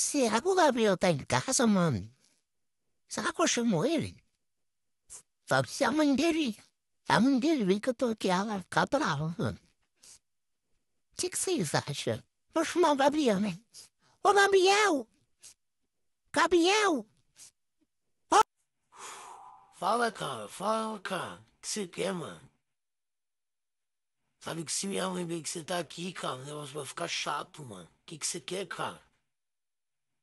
Será que o Gabriel tá em casa, mano? Será que eu chamo ele? Só se a mãe dele. A mãe dele vem que eu tô aqui, ela vai ficar brava, mano. O que, vocês acham? Vou chamar o Gabriel, né? Ô, Gabriel! Gabriel! Ô... Fala, cara, fala, cara. O que você quer, mano? Sabe que se minha mãe ver que você tá aqui, cara, o negócio vai ficar chato, mano. O que, que você quer, cara?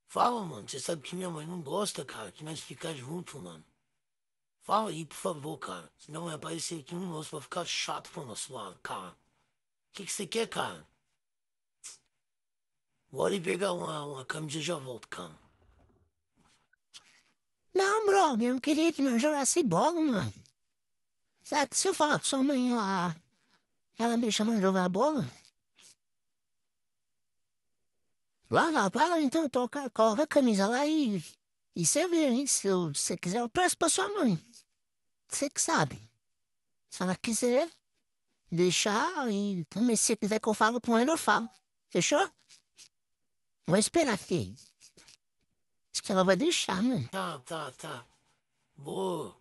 Fala, mano. Você sabe que minha mãe não gosta, cara, que nós ficar junto, mano. Fala aí, por favor, cara. Senão vai aparecer aqui um nosso, vai ficar chato pro nosso lado, cara. O que, que você quer, cara? Bora e pegar uma, uma camisa e já volto, cara. Não, bro, eu não queria que não jogasse bola, mano. Sabe que se eu falar com sua mãe, ela, ela me chama de jogar bola? Vai lá, vai lá então, toca, coloca a camisa lá e, e você vê, hein? Se você quiser, eu peço pra sua mãe. Você que sabe. Se ela quiser deixar, e também se quiser que eu falo com ela, eu falo. Fechou? Vou esperar aqui. Acho que ela vai deixar, né? Tá, tá, tá. Vou.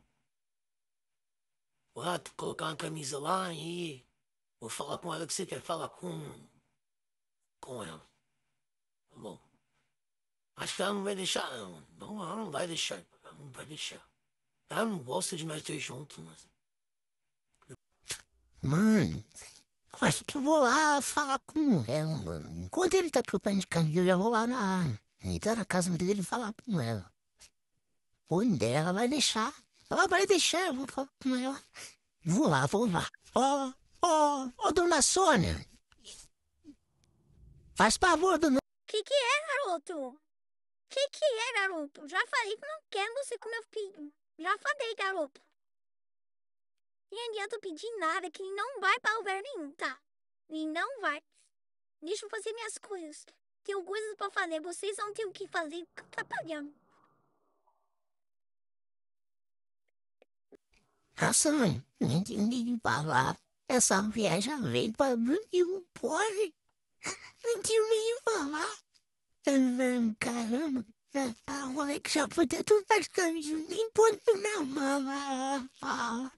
Vou lá colocar uma camisa lá e vou falar com ela que você quer falar com. que ela não vai deixar, não. não ela não vai deixar. Ela não vai deixar. Ela não gosta de nós dois juntos, mas... Mãe, eu acho que eu vou lá falar com ela. Enquanto ele tá preocupado de caminho, eu já vou lá na, entrar na casa dele e falar com ela. Onde dela vai deixar? Ela vai deixar, eu vou falar com ela. Vou lá, vou lá. Ó, ó, ó, dona Sônia. Faz favor, dona... O que que é, garoto? Que que é, garoto? Já falei que não quero você com meu filho. Já falei, garoto. Não adianta pedir nada que não vai para lugar nenhum, tá? e não vai. Deixa eu fazer minhas coisas. Tenho coisas para fazer. Vocês não têm o que fazer. Tá pagando. mãe. não entendi de falar. Essa viagem veio para Brasil, pode? Não entendi caramba. Tá, tá, Onde é que já foi? tudo, estás com nem ponto não, mamãe.